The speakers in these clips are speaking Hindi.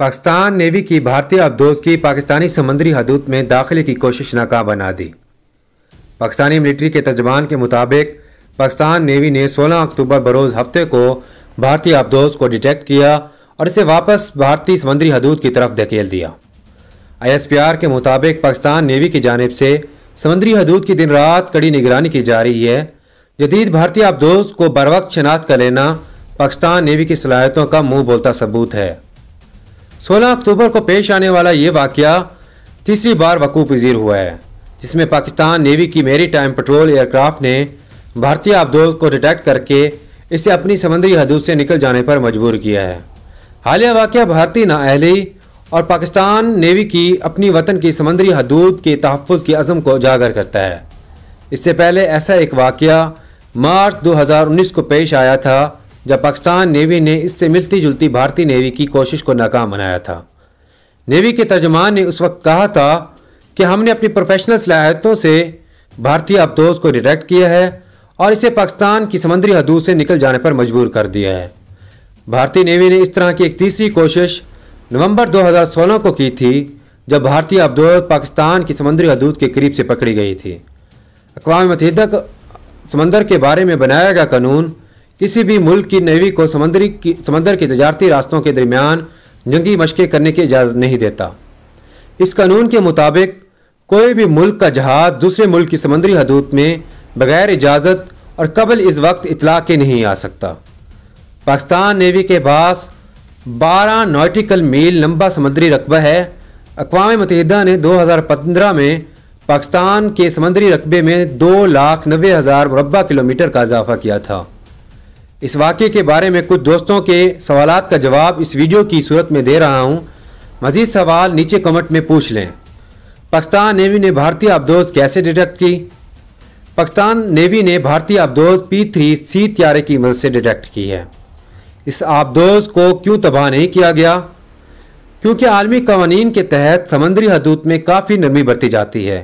पाकिस्तान नेवी की भारतीय अबदोज की पाकिस्तानी समंदरी हदूद में दाखिले की कोशिश नाकाम बना दी पाकिस्तानी मिलिट्री के तर्जमान के मुताबिक पाकिस्तान नेवी ने 16 अक्टूबर बरोज़ हफ्ते को भारतीय अबदोज को डिटेक्ट किया और इसे वापस भारतीय समंदरी हदूद की तरफ धकेल दिया आई के मुताबिक पाकिस्तान नेवी की जानब से समंदरी हदूद की दिन रात कड़ी निगरानी की जा रही है जदीद भारतीय अबदोज को बर वक्त शनाख्त कर लेना पाकिस्तान नेवी की सलाहियतों का मुंह बोलता सबूत है 16 अक्टूबर को पेश आने वाला ये वाक़ तीसरी बार वकूफ़ पजीर हुआ है जिसमें पाकिस्तान नेवी की मेरी टाइम पेट्रोल एयरक्राफ्ट ने भारतीय आबदोज को डिटेक्ट करके इसे अपनी समंदरी हदूद से निकल जाने पर मजबूर किया है हालिया वाक़ भारतीय नाअहली और पाकिस्तान नेवी की अपनी वतन की समंदरी हदूद के तहफ़ की अज़म को उजागर करता है इससे पहले ऐसा एक वाक़ मार्च उन्नीस को पेश आया था जब पाकिस्तान नेवी ने इससे मिलती जुलती भारतीय नेवी की कोशिश को नाकाम बनाया था नेवी के तर्जमान ने उस वक्त कहा था कि हमने अपनी प्रोफेशनल सलाहियतों से भारतीय अबदोज को डिटेक्ट किया है और इसे पाकिस्तान की समंदरी हदूद से निकल जाने पर मजबूर कर दिया है भारतीय नेवी ने इस तरह की एक तीसरी कोशिश नवंबर 2016 को की थी जब भारतीय अबदोज पाकिस्तान की समंदरी हदूद के करीब से पकड़ी गई थी अकवा मतहद समंदर के बारे में बनाया गया कानून किसी भी मुल्क की नेवी को समंदरी की समंदर के तजारती रास्तों के दरमियान जंगी मशक़ें करने की इजाज़त नहीं देता इस कानून के मुताबिक कोई भी मुल्क का जहाज़ दूसरे मुल्क की समंदरी हदूद में बगैर इजाज़त और कबल इस वक्त इतला के नहीं आ सकता पाकिस्तान नेवी के पास 12 नोटिकल मील लंबा समंदरी रकबा है अकवा मतहदा ने 2015 में पाकिस्तान के समंदरी रकबे में दो लाख नबे हज़ार मुरबा किलोमीटर का इजाफा किया था इस वाक़े के बारे में कुछ दोस्तों के सवाल का जवाब इस वीडियो की सूरत में दे रहा हूँ मज़ीद सवाल नीचे कमेंट में पूछ लें पाकिस्तान नेवी ने भारतीय आबदोज कैसे डिटेक्ट की पाकिस्तान नेवी ने भारतीय आबदोज पी थ्री सी त्यारे की मदद से डिटेक्ट की है इस आबदोज को क्यों तबाह नहीं किया गया क्योंकि आलमी कवानीन के तहत समंदरी हदूद में काफ़ी नरमी बरती जाती है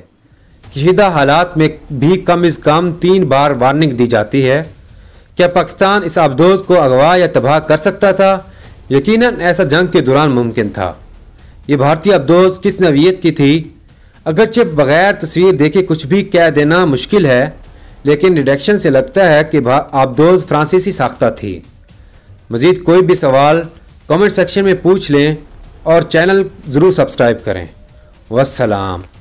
कशीदा हालात में भी कम अज़ कम तीन बार वार्निंग दी जाती है क्या पाकिस्तान इस आबदोज को अगवा या तबाह कर सकता था यकीनन ऐसा जंग के दौरान मुमकिन था ये भारतीय आबदोज किस नवीयत की थी अगरचे बगैर तस्वीर देखे कुछ भी कह देना मुश्किल है लेकिन रिडक्शन से लगता है कि आबदोज फ्रांसीसी साख्ता थी मज़ीद कोई भी सवाल कमेंट सेक्शन में पूछ लें और चैनल ज़रूर सब्सक्राइब करें वसलाम